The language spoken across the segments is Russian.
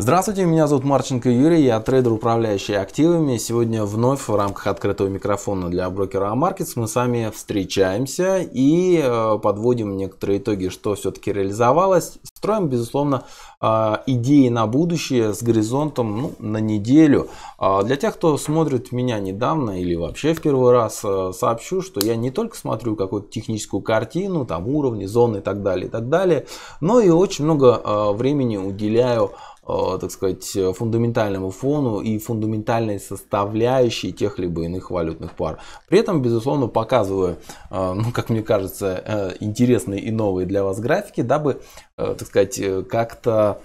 Здравствуйте, меня зовут Марченко Юрий, я трейдер, управляющий активами. Сегодня вновь в рамках открытого микрофона для брокера Амаркетс мы с вами встречаемся и э, подводим некоторые итоги, что все-таки реализовалось. Строим, безусловно, э, идеи на будущее с горизонтом ну, на неделю. А для тех, кто смотрит меня недавно или вообще в первый раз, э, сообщу, что я не только смотрю какую-то техническую картину, там уровни, зоны и так далее, и так далее, но и очень много времени уделяю Э, так сказать, э, фундаментальному фону и фундаментальной составляющей тех либо иных валютных пар. При этом, безусловно, показываю, э, ну, как мне кажется, интересные и новые для вас графики, дабы, так сказать, как-то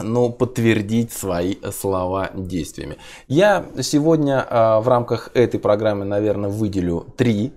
ну подтвердить свои слова действиями. Я сегодня в рамках этой программы, наверное, выделю три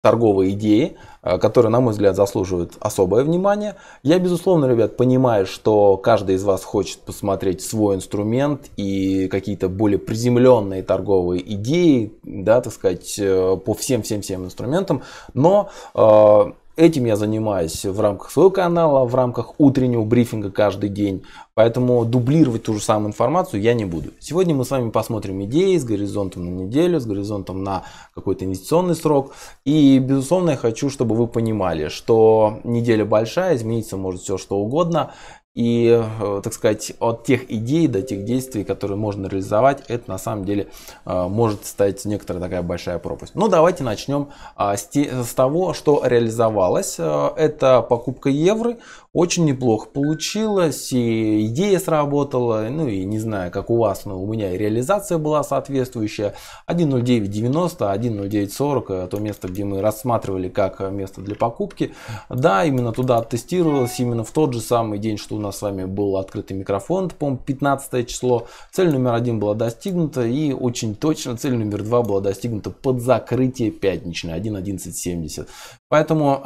торговые идеи, э, которые, на мой взгляд, заслуживают особое внимание. Я, безусловно, ребят, понимаю, что каждый из вас хочет посмотреть свой инструмент и какие-то более приземленные торговые идеи, да, так сказать, э, по всем-всем-всем инструментам, но э, Этим я занимаюсь в рамках своего канала, в рамках утреннего брифинга каждый день. Поэтому дублировать ту же самую информацию я не буду. Сегодня мы с вами посмотрим идеи с горизонтом на неделю, с горизонтом на какой-то инвестиционный срок. И, безусловно, я хочу, чтобы вы понимали, что неделя большая, измениться может все что угодно. И, э, так сказать, от тех идей до тех действий, которые можно реализовать, это на самом деле э, может стать некоторая такая большая пропасть. Но ну, давайте начнем а, с того, что реализовалось. Э, это покупка евро очень неплохо получилось, и идея сработала, ну и не знаю, как у вас, но у меня и реализация была соответствующая. 1.0990, 1.0940, э, то место, где мы рассматривали как э, место для покупки. Да, именно туда оттестировалось, именно в тот же самый день, что у нас с вами был открытый микрофон, по-моему, 15 число. Цель номер один была достигнута, и очень точно цель номер два была достигнута под закрытие пятничной, 1.1170. Поэтому э,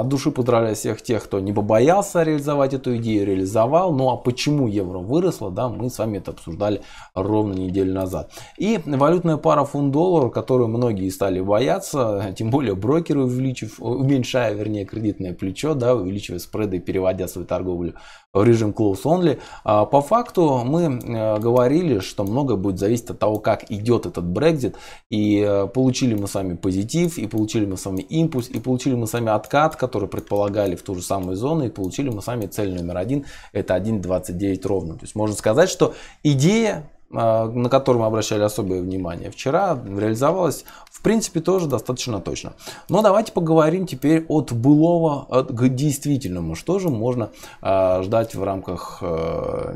от души поздравляю всех тех, кто не побоялся реализовать эту идею, реализовал. Ну а почему евро выросло, да, мы с вами это обсуждали ровно неделю назад. И валютная пара фунт-доллар, которую многие стали бояться, тем более брокеры, увеличив, уменьшая, вернее, кредитное плечо, да, увеличивая спреды, переводя свою торговлю в режим close only. А, по факту мы э, говорили, что много будет зависеть от того, как идет этот Brexit. И э, получили мы с вами позитив, и получили мы с вами импульс, и получили мы с вами откат, который предполагали в ту же самую зону, и получили мы с вами цель номер один, это 1.29 ровно. То есть можно сказать, что идея а, на который мы обращали особое внимание вчера, реализовалась, в принципе, тоже достаточно точно. Но давайте поговорим теперь от былого от, к действительному, что же можно э, ждать в рамках э,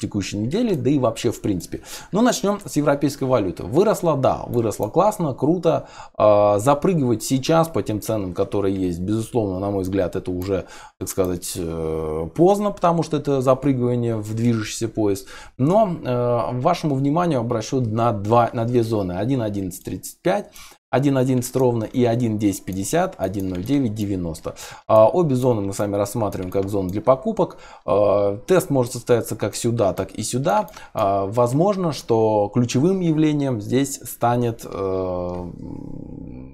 текущей недели, да и вообще в принципе. Но ну, начнем с европейской валюты. Выросла, да, выросла классно, круто. Э, запрыгивать сейчас по тем ценам, которые есть, безусловно, на мой взгляд, это уже, так сказать, э, поздно, потому что это запрыгивание в движущийся поезд. Но э, вашему вниманию обращу на, два, на две зоны. 1.11.35, 1.11 ровно и 1.10.50, 1.09.90. А, обе зоны мы с вами рассматриваем как зоны для покупок. А, тест может состояться как сюда, так и сюда. А, возможно, что ключевым явлением здесь станет э,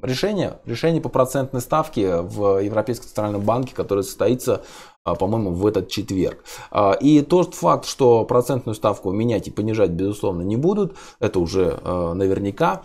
решение, решение по процентной ставке в Европейском центральном банке, которое состоится а, по-моему, в этот четверг. А, и тот факт, что процентную ставку менять и понижать, безусловно, не будут, это уже а, наверняка.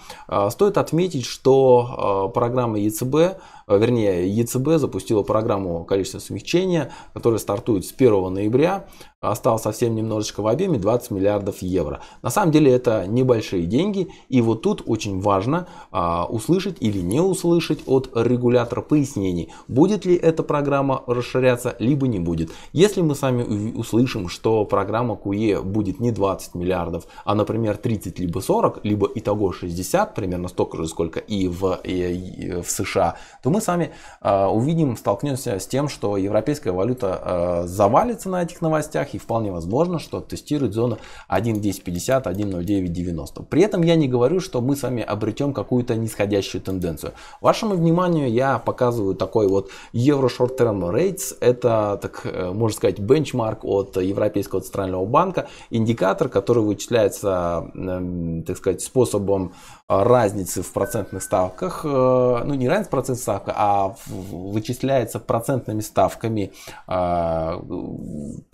Стоит отметить, что программа ЕЦБ вернее, ЕЦБ запустила программу количественного смягчения, которая стартует с 1 ноября стал совсем немножечко в объеме 20 миллиардов евро. На самом деле это небольшие деньги, и вот тут очень важно а, услышать или не услышать от регулятора пояснений, будет ли эта программа расширяться, либо не будет. Если мы сами услышим, что программа QE будет не 20 миллиардов, а, например, 30 либо 40, либо итого 60, примерно столько же, сколько и в, и, и в США, то мы сами а, увидим, столкнемся с тем, что европейская валюта а, завалится на этих новостях, и вполне возможно, что тестирует зону 1.1050, 1.0990. При этом я не говорю, что мы с вами обретем какую-то нисходящую тенденцию. Вашему вниманию я показываю такой вот Euro Short Term Rates. Это, так э, можно сказать, бенчмарк от Европейского центрального банка, индикатор, который вычисляется, эм, так сказать, способом э, разницы в процентных ставках, э, ну не разница процентных ставка, а вычисляется процентными ставками, по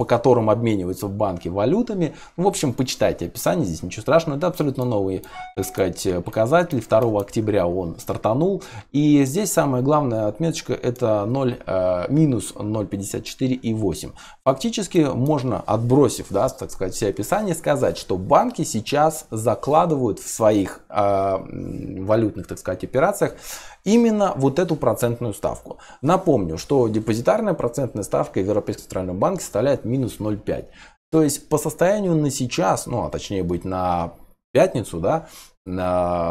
которым обмениваются в банке валютами. Ну, в общем, почитайте описание, здесь ничего страшного. Это абсолютно новый, так сказать, показатель. 2 октября он стартанул. И здесь самая главная отметочка это 0, э, минус 0,54,8. Фактически можно, отбросив, да, так сказать, все описания, сказать, что банки сейчас закладывают в своих э, валютных, так сказать, операциях именно вот эту процентную ставку. Напомню, что депозитарная процентная ставка в Европейском центральном банке составляет минус 0,5. То есть по состоянию на сейчас, ну а точнее быть на пятницу, да,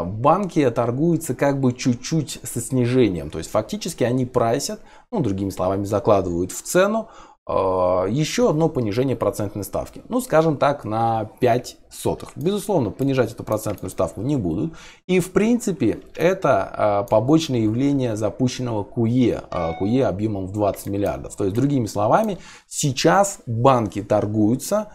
банки торгуются как бы чуть-чуть со снижением. То есть фактически они прайсят, ну другими словами закладывают в цену Э, еще одно понижение процентной ставки. Ну, скажем так, на 5 сотых. Безусловно, понижать эту процентную ставку не будут. И, в принципе, это э, побочное явление запущенного куе куе e, э, e объемом в 20 миллиардов. То есть, другими словами, сейчас банки торгуются,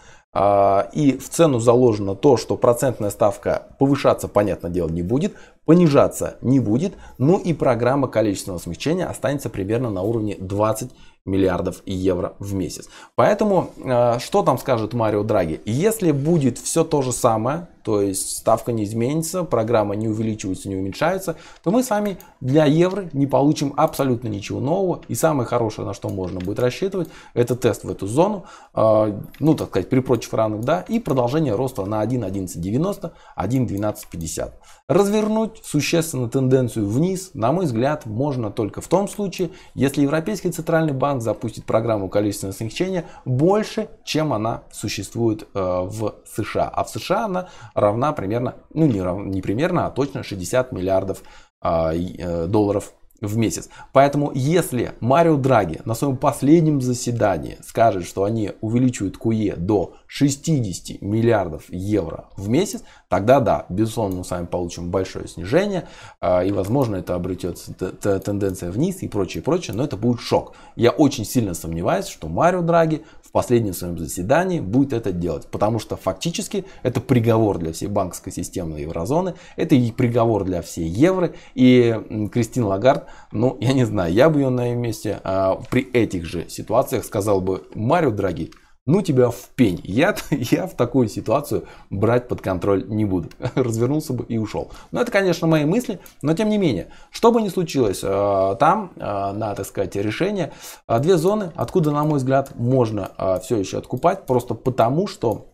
и в цену заложено то, что процентная ставка повышаться, понятное дело, не будет, понижаться не будет, ну и программа количественного смягчения останется примерно на уровне 20 миллиардов евро в месяц. Поэтому, э, что там скажет Марио Драги? Если будет все то же самое, то есть ставка не изменится, программа не увеличивается, не уменьшается, то мы с вами для евро не получим абсолютно ничего нового. И самое хорошее, на что можно будет рассчитывать, это тест в эту зону, э, ну, так сказать, при прочих равных, да, и продолжение роста на 1.1190, 1.1250. Развернуть существенно тенденцию вниз, на мой взгляд, можно только в том случае, если Европейский Центральный Банк запустит программу количественного смягчения больше, чем она существует э, в США. А в США она равна примерно, ну не, рав, не примерно, а точно 60 миллиардов а, э, долларов в месяц. Поэтому если Марио Драги на своем последнем заседании скажет, что они увеличивают КУЕ до 60 миллиардов евро в месяц, тогда да, безусловно, мы с вами получим большое снижение, а, и, возможно, это обретется тенденция вниз и прочее, прочее, но это будет шок. Я очень сильно сомневаюсь, что Марио Драги в последнем своем заседании будет это делать, потому что фактически это приговор для всей банковской системы еврозоны, это и приговор для всей евро, и Кристин Лагард, ну, я не знаю, я бы ее на ее месте а, при этих же ситуациях сказал бы, Марио Драги, ну тебя в пень. Я, я в такую ситуацию брать под контроль не буду. Развернулся бы и ушел. Но это, конечно, мои мысли, но тем не менее, что бы ни случилось, э, там, э, на, так сказать, решение, э, две зоны, откуда, на мой взгляд, можно все еще откупать, просто потому что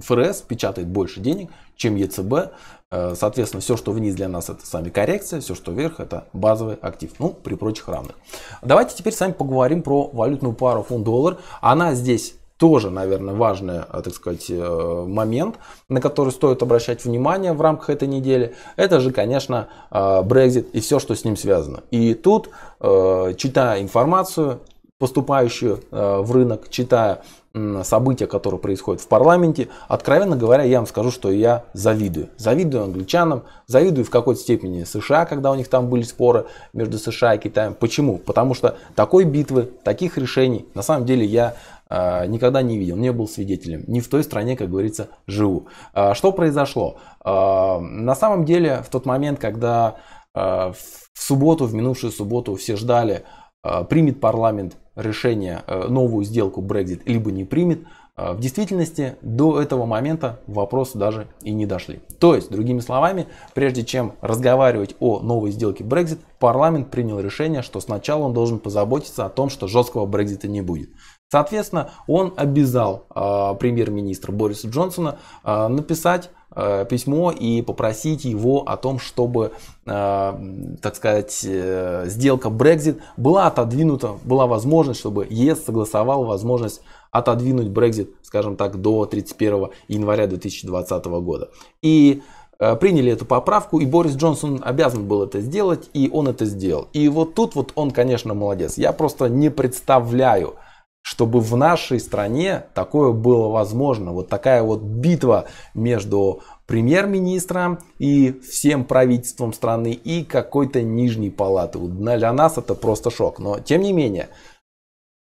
ФРС печатает больше денег, чем ЕЦБ. Э, соответственно, все, что вниз для нас, это сами коррекция, все, что вверх, это базовый актив, ну, при прочих равных. Давайте теперь с вами поговорим про валютную пару фунт-доллар. Она здесь тоже, наверное, важный, э, так сказать, э, момент, на который стоит обращать внимание в рамках этой недели, это же, конечно, Brexit и все, что с ним связано. И тут, читая информацию, поступающую в рынок, читая события, которые происходят в парламенте, откровенно говоря, я вам скажу, что я завидую. Завидую англичанам, завидую в какой-то степени США, когда у них там были споры между США и Китаем. Почему? Потому что такой битвы, таких решений, на самом деле я а, никогда не видел, не был свидетелем, не в той стране, как говорится, живу. А, что произошло? А, на самом деле, в тот момент, когда в субботу, в минувшую субботу все ждали Э, примет парламент решение, э, новую сделку Brexit, либо не примет, э, в действительности до этого момента вопросы даже и не дошли. То есть, другими словами, прежде чем разговаривать о новой сделке Brexit, парламент принял решение, что сначала он должен позаботиться о том, что жесткого Брекзита не будет. Соответственно, он обязал э, премьер-министра Бориса Джонсона э, написать Э, письмо и попросить его о том, чтобы, э, так сказать, э, сделка Brexit была отодвинута, была возможность, чтобы ЕС согласовал возможность отодвинуть Brexit, скажем так, до 31 января 2020 года. И приняли эту поправку, и Борис Джонсон обязан был это сделать, и он это сделал. И вот тут вот он, конечно, молодец. Я просто не представляю, чтобы в нашей стране такое было возможно. Вот такая вот битва между премьер-министром и всем правительством страны и какой-то нижней палаты. Для нас это просто шок. Но тем не менее,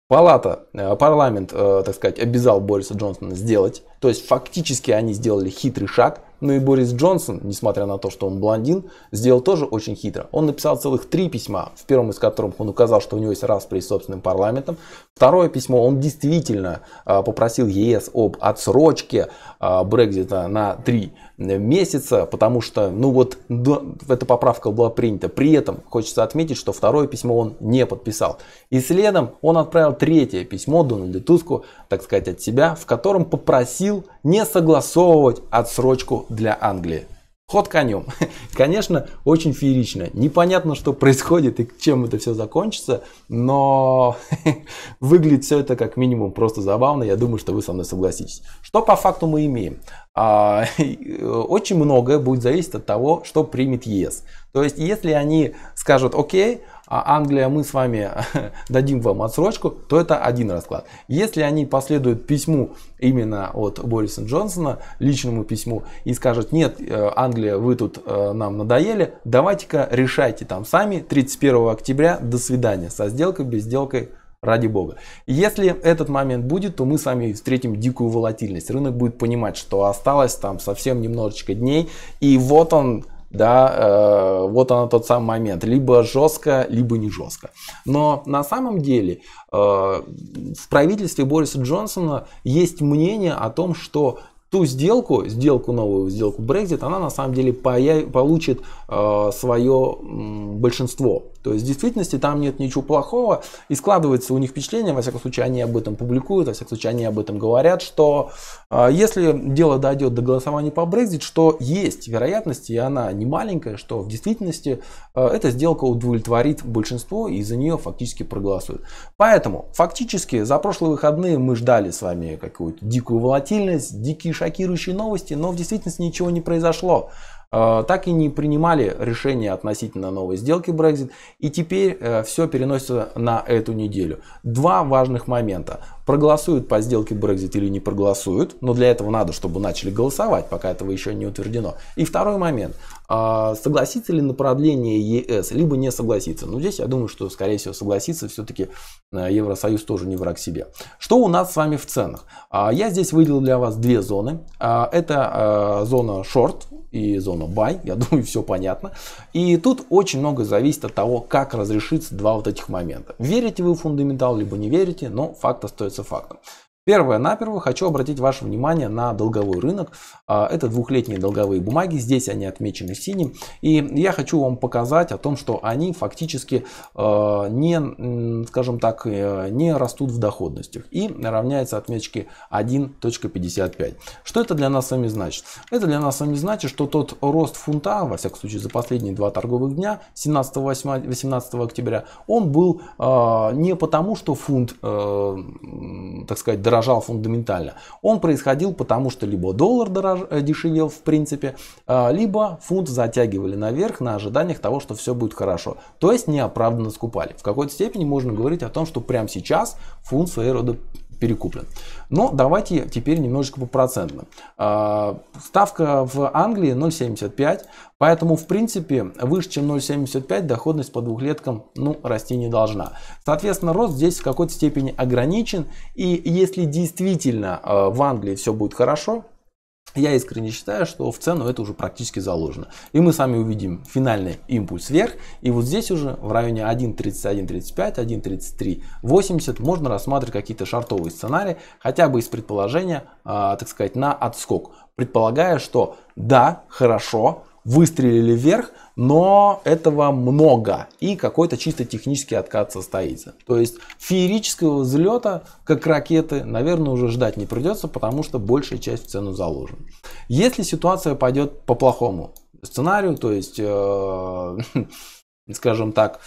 Палата, э, парламент, э, так сказать, обязал Бориса Джонсона сделать. То есть фактически они сделали хитрый шаг. Ну и Борис Джонсон, несмотря на то, что он блондин, сделал тоже очень хитро. Он написал целых три письма, в первом из которых он указал, что у него есть распри с собственным парламентом. Второе письмо, он действительно а, попросил ЕС об отсрочке а, Брекзита на три месяца, потому что, ну вот, эта поправка была принята. При этом хочется отметить, что второе письмо он не подписал. И следом он отправил третье письмо Дональду Туску, так сказать, от себя, в котором попросил не согласовывать отсрочку для Англии. Ход конем. Конечно, очень феерично. Непонятно, что происходит и чем это все закончится, но выглядит все это как минимум просто забавно. Я думаю, что вы со мной согласитесь. Что по факту мы имеем? А, очень многое будет зависеть от того, что примет ЕС. То есть, если они скажут, окей, а Англия, мы с вами дадим вам отсрочку, то это один расклад. Если они последуют письму именно от Бориса Джонсона, личному письму, и скажут, нет, э, Англия, вы тут э, нам надоели, давайте-ка решайте там сами, 31 октября, до свидания, со сделкой, без сделкой, ради бога. Если этот момент будет, то мы с вами встретим дикую волатильность. Рынок будет понимать, что осталось там совсем немножечко дней, и вот он, да, э, вот она тот самый момент, либо жестко, либо не жестко. Но на самом деле э, в правительстве Бориса Джонсона есть мнение о том, что ту сделку, сделку новую, сделку Brexit, она на самом деле появ, получит э, свое э, большинство то есть в действительности там нет ничего плохого, и складывается у них впечатление, во всяком случае они об этом публикуют, во всяком случае они об этом говорят, что а, если дело дойдет до голосования по Brexit, что есть вероятность, и она не маленькая, что в действительности а, эта сделка удовлетворит большинство и за нее фактически проголосуют. Поэтому фактически за прошлые выходные мы ждали с вами какую-то дикую волатильность, дикие шокирующие новости, но в действительности ничего не произошло. Э, так и не принимали решение относительно новой сделки Brexit. И теперь э, все переносится на эту неделю. Два важных момента. Проголосуют по сделке Brexit или не проголосуют, но для этого надо, чтобы начали голосовать, пока этого еще не утверждено. И второй момент. А согласится ли на продление ЕС, либо не согласится? Но ну, здесь я думаю, что, скорее всего, согласится. Все-таки э, Евросоюз тоже не враг себе. Что у нас с вами в ценах? А, я здесь выделил для вас две зоны. А, это э, зона шорт и зона buy. Я думаю, все понятно. И тут очень много зависит от того, как разрешится два вот этих момента. Верите вы в фундаментал, либо не верите, но факт остается фактом. Первое, наперво хочу обратить ваше внимание на долговой рынок. А, это двухлетние долговые бумаги, здесь они отмечены синим. И я хочу вам показать о том, что они фактически а, не, скажем так, э, не растут в доходностях. И равняется отмечке 1.55. Что это для нас сами значит? Это для нас сами значит, что тот рост фунта, во всяком случае за последние два торговых дня, 17, 18 октября, он был а, не потому, что фунт, э, так сказать, дорогой, дорожал фундаментально. Он происходил потому, что либо доллар дорож... Э, дешевел в принципе, а, либо фунт затягивали наверх на ожиданиях того, что все будет хорошо. То есть неоправданно скупали. В какой-то степени можно говорить о том, что прямо сейчас фунт своей рода перекуплен. Но давайте теперь немножечко по процентным. А, ставка в Англии 0,75, поэтому в принципе выше чем 0,75 доходность по двухлеткам ну, расти не должна. Соответственно, рост здесь в какой-то степени ограничен и если действительно а, в Англии все будет хорошо, я искренне считаю, что в цену это уже практически заложено. И мы сами увидим финальный импульс вверх. И вот здесь уже в районе 1.31.35, 1.33.80 можно рассматривать какие-то шартовые сценарии, хотя бы из предположения, а, так сказать, на отскок. Предполагая, что да, хорошо, выстрелили вверх, но этого много и какой-то чисто технический откат состоится. То есть феерического взлета, как ракеты, наверное, уже ждать не придется, потому что большая часть в цену заложена. Если ситуация пойдет по плохому сценарию, то есть, э, скажем так,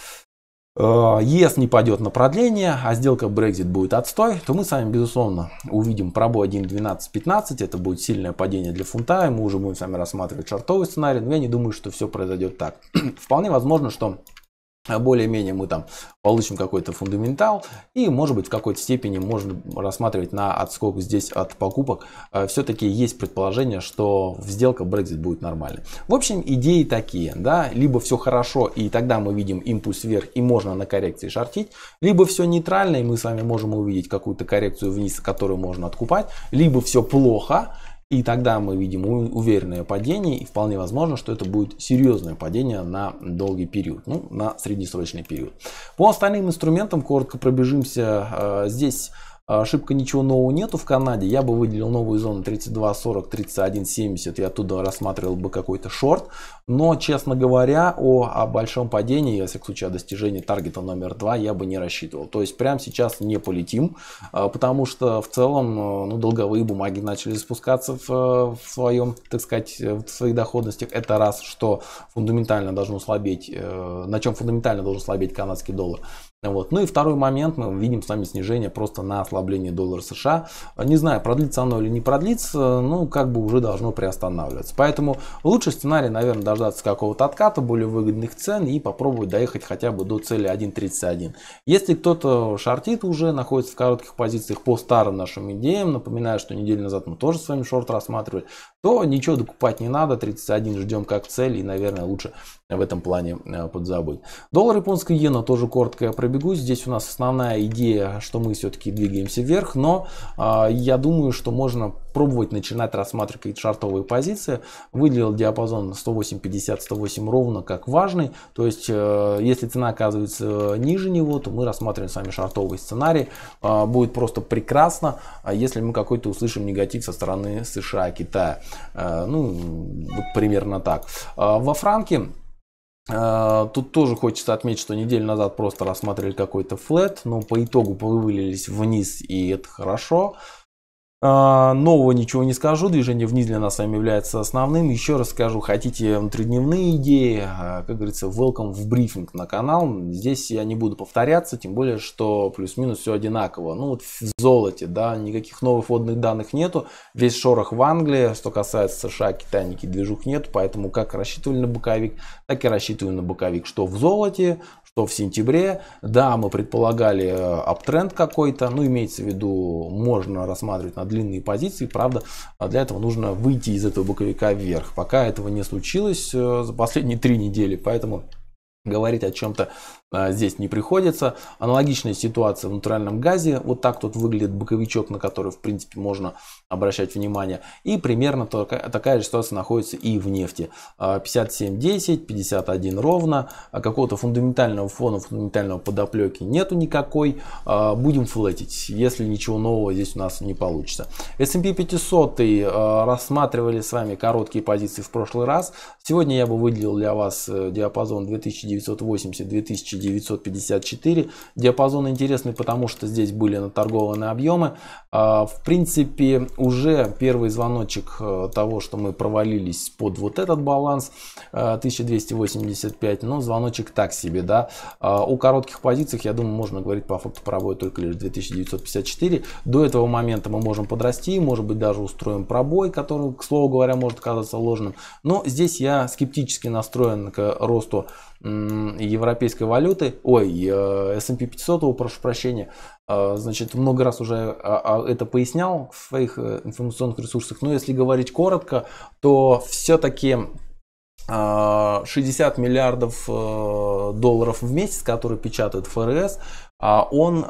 Э, ЕС не пойдет на продление, а сделка Brexit будет отстой, то мы с вами, безусловно, увидим пробой 1.12.15. Это будет сильное падение для фунта, и мы уже будем с вами рассматривать шартовый сценарий. Но я не думаю, что все произойдет так. Вполне возможно, что а более-менее мы там получим какой-то фундаментал и может быть в какой-то степени можно рассматривать на отскок здесь от покупок э, все-таки есть предположение что сделка Brexit будет нормальной. в общем идеи такие да либо все хорошо и тогда мы видим импульс вверх и можно на коррекции шортить либо все нейтрально и мы с вами можем увидеть какую-то коррекцию вниз которую можно откупать либо все плохо и тогда мы видим уверенное падение, и вполне возможно, что это будет серьезное падение на долгий период, ну, на среднесрочный период. По остальным инструментам коротко пробежимся. Э, здесь Ошибка ничего нового нету в Канаде. Я бы выделил новую зону 32.40, 31.70 и оттуда рассматривал бы какой-то шорт. Но, честно говоря, о, о большом падении, если к случаю достижения таргета номер 2, я бы не рассчитывал. То есть прямо сейчас не полетим, а, потому что в целом э, ну, долговые бумаги начали спускаться в, э, в своем, так сказать, э, в своих доходностях. Это раз, что фундаментально должен слабеть, на чем фундаментально должен слабеть канадский доллар. Вот. Ну и второй момент, мы видим с вами снижение просто на ослабление доллара США. Не знаю, продлится оно или не продлится, ну как бы уже должно приостанавливаться. Поэтому лучший сценарий, наверное, дождаться какого-то отката, более выгодных цен и попробовать доехать хотя бы до цели 1.31. Если кто-то шортит уже, находится в коротких позициях по старым нашим идеям, напоминаю, что неделю назад мы тоже с вами шорт рассматривали, то ничего докупать не надо, 31 ждем как цель и, наверное, лучше в этом плане э, подзабыть. Доллар японская иена тоже коротко я пробегусь Здесь у нас основная идея, что мы все-таки двигаемся вверх, но э, я думаю, что можно пробовать начинать рассматривать какие-то шартовые позиции. Выделил диапазон 108.50-108 ровно как важный. То есть, э, если цена оказывается э, ниже него, то мы рассматриваем с вами шартовый сценарий. Э, будет просто прекрасно, а, если мы какой-то услышим негатив со стороны США, Китая. Э, ну, вот примерно так. Э, во франке а, тут тоже хочется отметить, что неделю назад просто рассматривали какой-то флет, но по итогу повылились вниз, и это хорошо. А, нового ничего не скажу, движение вниз для нас с вами является основным. Еще раз скажу, хотите внутридневные идеи, а, как говорится, welcome в брифинг на канал. Здесь я не буду повторяться, тем более, что плюс-минус все одинаково. Ну вот в золоте, да, никаких новых водных данных нету. Весь шорох в Англии, что касается США, Китая, никаких движух нет. Поэтому как рассчитывали на боковик, так и рассчитываю на боковик, что в золоте, что в сентябре, да, мы предполагали э, аптренд какой-то, ну, имеется в виду, можно рассматривать на длинные позиции, правда, а для этого нужно выйти из этого боковика вверх. Пока этого не случилось э, за последние три недели, поэтому говорить о чем-то а, здесь не приходится. Аналогичная ситуация в натуральном газе. Вот так тут выглядит боковичок, на который, в принципе, можно обращать внимание. И примерно такая, такая же ситуация находится и в нефти. 57.10, а, 51 ровно. А Какого-то фундаментального фона, фундаментального подоплеки нету никакой. А, будем флетить, если ничего нового здесь у нас не получится. S&P 500 а, рассматривали с вами короткие позиции в прошлый раз. Сегодня я бы выделил для вас э, диапазон 2019 2980-2954. Диапазон интересный, потому что здесь были наторгованы объемы. А, в принципе, уже первый звоночек э, того, что мы провалились под вот этот баланс 1285, э, но ну, звоночек так себе, да. У а, коротких позиций, я думаю, можно говорить по факту пробоя только лишь 2954. До этого момента мы можем подрасти, может быть, даже устроим пробой, который, к слову говоря, может оказаться ложным. Но здесь я скептически настроен к росту европейской валюты, ой, э, S&P 500, прошу прощения, э, значит, много раз уже а, а, это пояснял в своих э, информационных ресурсах, но если говорить коротко, то все-таки 60 миллиардов долларов в месяц, которые печатает ФРС, а он,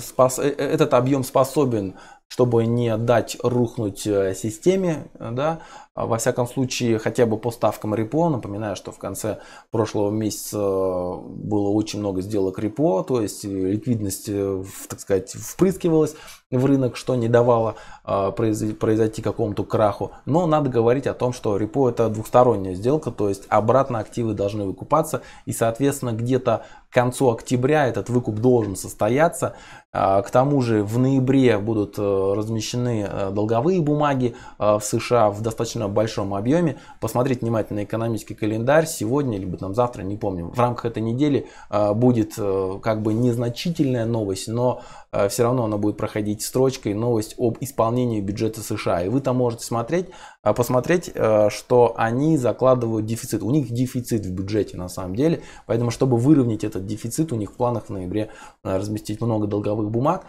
спас, этот объем способен чтобы не дать рухнуть системе, да, а во всяком случае, хотя бы по ставкам репо, напоминаю, что в конце прошлого месяца было очень много сделок репо, то есть э, ликвидность, э, так сказать, впрыскивалась в рынок, что не давало а, произойти какому-то краху. Но надо говорить о том, что репо это двухсторонняя сделка, то есть обратно активы должны выкупаться и, соответственно, где-то к концу октября этот выкуп должен состояться. А, к тому же в ноябре будут э, размещены долговые бумаги в США в достаточно большом объеме. Посмотреть внимательно экономический календарь сегодня, либо там завтра, не помню. В рамках этой недели а, будет э, как бы незначительная новость, но Э, все равно она будет проходить строчкой новость об исполнении бюджета США. И вы там можете смотреть, э, посмотреть, э, что они закладывают дефицит. У них дефицит в бюджете на самом деле. Поэтому, чтобы выровнять этот дефицит, у них в планах в ноябре разместить много долговых бумаг,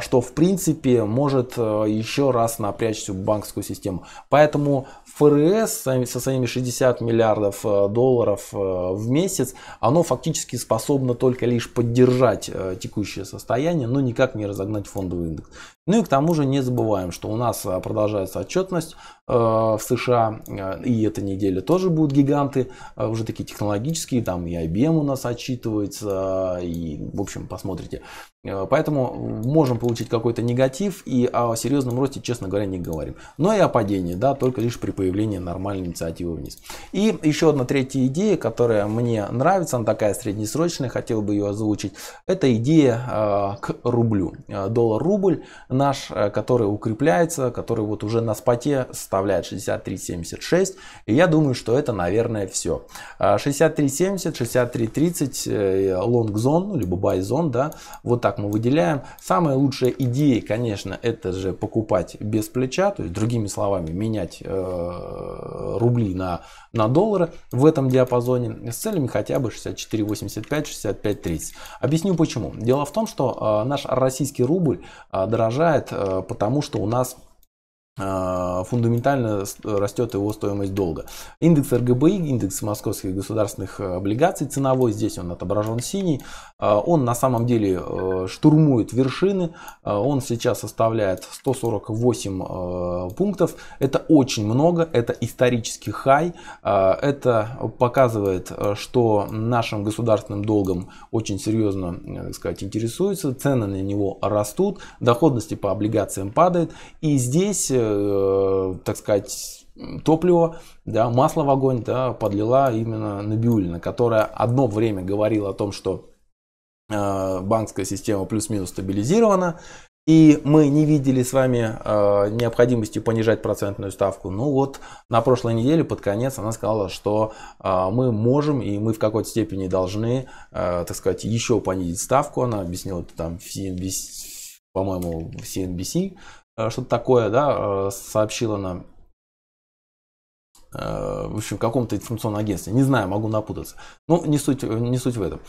что в принципе может еще раз напрячь всю банковскую систему. Поэтому ФРС со своими 60 миллиардов э, долларов э, в месяц, оно фактически способно только лишь поддержать э, текущее состояние, но никак не разогнать фондовый индекс. Ну и к тому же не забываем, что у нас э, продолжается отчетность э, в США, э, и эта неделя тоже будут гиганты, уже такие технологические, там и IBM у нас отчитывается, и в общем посмотрите. Поэтому можем получить какой-то негатив и о серьезном росте, честно говоря, не говорим. Но и о падении, да, только лишь при появлении нормальной инициативы вниз. И еще одна третья идея, которая мне нравится, она такая среднесрочная, хотел бы ее озвучить. Это идея к рублю. Доллар-рубль наш, э, который укрепляется, который вот уже на споте составляет 63.76. И я думаю, что это, наверное, все. 63.70, 63.30, лонг-зон, либо бай-зон, да, вот так мы выделяем. Самая лучшая идея, конечно, это же покупать без плеча, то есть, другими словами, менять э, рубли на, на доллары в этом диапазоне с целями хотя бы 64.85, 65.30. Объясню почему. Дело в том, что э, наш российский рубль э, дорожает раздражает, э, потому что у нас а, фундаментально растет его стоимость долга. Индекс РГБИ, индекс московских государственных э, облигаций ценовой, здесь он отображен синий, а, он на самом деле э, штурмует вершины, а, он сейчас составляет 148 э, пунктов, это очень много, это исторический хай, это показывает, что нашим государственным долгом очень серьезно, так сказать, интересуется. цены на него растут, доходности по облигациям падают, и здесь Э, так сказать, топливо, да, масло в огонь да, подлила именно Набиулина, которая одно время говорила о том, что э, банковская система плюс-минус стабилизирована, и мы не видели с вами э, необходимости понижать процентную ставку. Ну вот на прошлой неделе под конец она сказала, что э, мы можем и мы в какой-то степени должны, э, так сказать, еще понизить ставку. Она объяснила это там в CNBC, по-моему, в CNBC Э, что-то такое, да, э, сообщила она, э, в общем, в каком-то информационном агентстве. Не знаю, могу напутаться. Но ну, не суть, не суть в этом.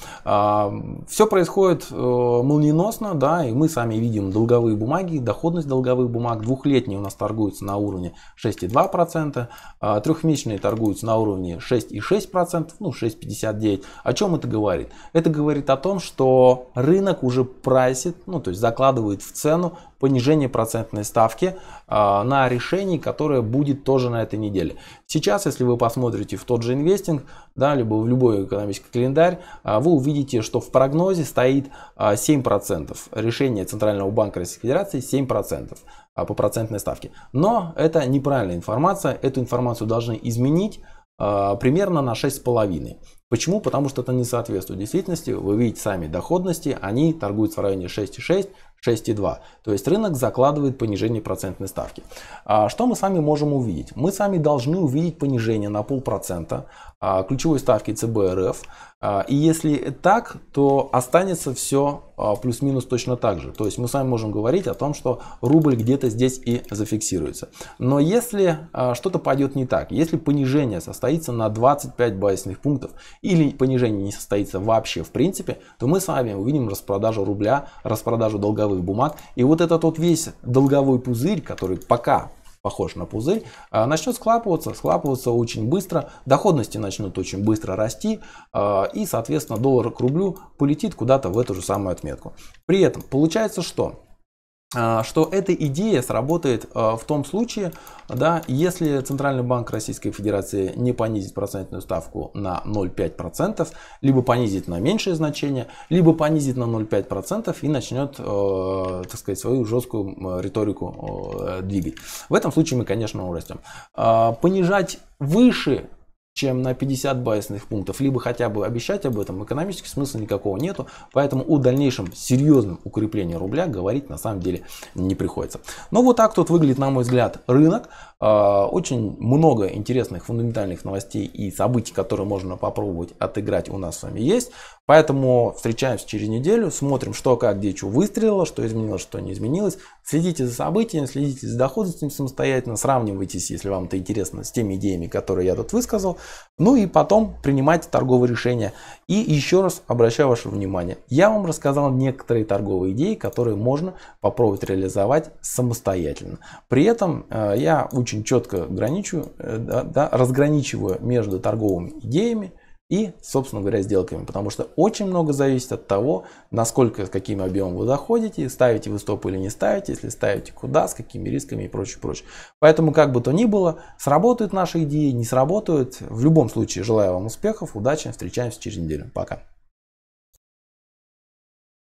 Все происходит молниеносно, да, и мы сами видим долговые бумаги, доходность долговых бумаг. Двухлетние у нас торгуются на уровне 6,2%, а трехмесячные торгуются на уровне 6,6%, ну 6,59%. О чем это говорит? Это говорит о том, что рынок уже прайсит, ну то есть закладывает в цену понижение процентной ставки а, на решение, которое будет тоже на этой неделе. Сейчас, если вы посмотрите в тот же инвестинг, да, либо в любой экономический календарь, а, вы увидите, что в прогнозе стоит 7%. А, решение Центрального банка Российской Федерации 7% по процентной ставке. Но это неправильная информация, эту информацию должны изменить примерно на 6,5. Почему? Потому что это не соответствует действительности. Вы видите сами доходности, они торгуются в районе 6,6, 6,2. То есть рынок закладывает понижение процентной ставки. А что мы с вами можем увидеть? Мы с вами должны увидеть понижение на полпроцента а, ключевой ставки ЦБ РФ. А, и если так, то останется все а, плюс-минус точно так же. То есть мы с вами можем говорить о том, что рубль где-то здесь и зафиксируется. Но если что-то пойдет не так, если понижение состоится на 25 базисных пунктов, или понижение не состоится вообще в принципе, то мы с вами увидим распродажу рубля, распродажу долговых бумаг. И вот этот вот весь долговой пузырь, который пока похож на пузырь, а, начнет склапываться, склапываться очень быстро, доходности начнут очень быстро расти, а, и, соответственно, доллар к рублю полетит куда-то в эту же самую отметку. При этом получается что? А, что эта идея сработает а, в том случае, да, если Центральный банк Российской Федерации не понизит процентную ставку на 0,5%, либо понизит на меньшее значение, либо понизит на 0,5% и начнет, а, так сказать, свою жесткую риторику двигать. В этом случае мы, конечно, урастем. Понижать выше чем на 50 базисных пунктов, либо хотя бы обещать об этом, экономически смысла никакого нету, поэтому о дальнейшем серьезном укреплении рубля говорить на самом деле не приходится. Но ну, вот так тут выглядит, на мой взгляд, рынок. А, очень много интересных фундаментальных новостей и событий, которые можно попробовать отыграть у нас с вами есть. Поэтому встречаемся через неделю, смотрим, что, как, где, что выстрелило, что изменилось, что не изменилось. Следите за событиями, следите за доходностью самостоятельно, сравнивайтесь, если вам это интересно, с теми идеями, которые я тут высказал. Ну и потом принимайте торговые решения. И еще раз обращаю ваше внимание, я вам рассказал некоторые торговые идеи, которые можно попробовать реализовать самостоятельно. При этом э, я очень четко граничу, э, да, да, разграничиваю между торговыми идеями, и, собственно говоря, сделками, потому что очень много зависит от того, насколько, с каким объемом вы заходите, ставите вы стоп или не ставите, если ставите куда, с какими рисками и прочее, прочее. Поэтому, как бы то ни было, сработают наши идеи, не сработают. В любом случае, желаю вам успехов, удачи, встречаемся через неделю. Пока.